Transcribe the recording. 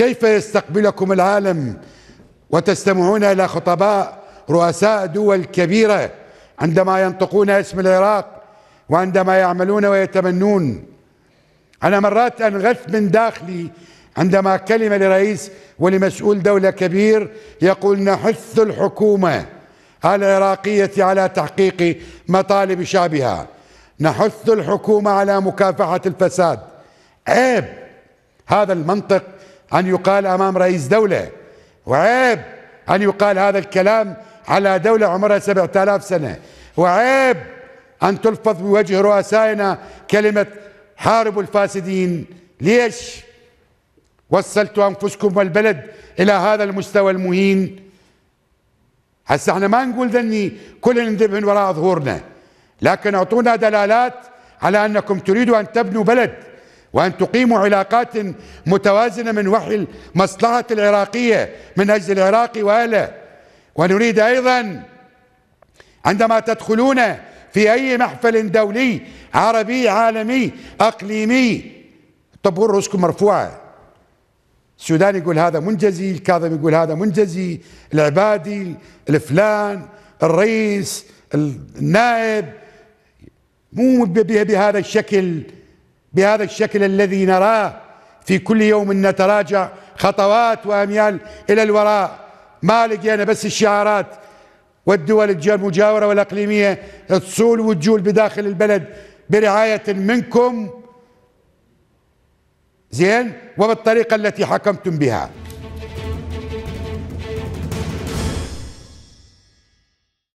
كيف يستقبلكم العالم وتستمعون إلى خطباء رؤساء دول كبيرة عندما ينطقون اسم العراق وعندما يعملون ويتمنون أنا مرات أنغث من داخلي عندما كلمة لرئيس ولمسؤول دولة كبير يقول نحث الحكومة العراقية على تحقيق مطالب شعبها نحث الحكومة على مكافحة الفساد عيب هذا المنطق أن يقال أمام رئيس دولة وعيب أن يقال هذا الكلام على دولة عمرها 7000 سنة وعيب أن تلفظ بوجه رؤسائنا كلمة حاربوا الفاسدين ليش وصلتوا أنفسكم والبلد إلى هذا المستوى المهين هسه احنا ما نقول ذني كلنا من وراء ظهورنا لكن اعطونا دلالات على أنكم تريدوا أن تبنوا بلد وأن تقيموا علاقات متوازنة من وحي المصلحة العراقية من أجل العراق وأهله ونريد أيضا عندما تدخلون في أي محفل دولي عربي عالمي أقليمي تبغون رؤوسكم مرفوعة السوداني يقول هذا منجزي الكاظم يقول هذا منجزي العبادي الفلان الرئيس النائب مو بهذا الشكل بهذا الشكل الذي نراه في كل يوم نتراجع خطوات وأميال إلى الوراء ما لقينا يعني بس الشعارات والدول المجاورة والأقليمية تصول وتجول بداخل البلد برعاية منكم زين وبالطريقة التي حكمتم بها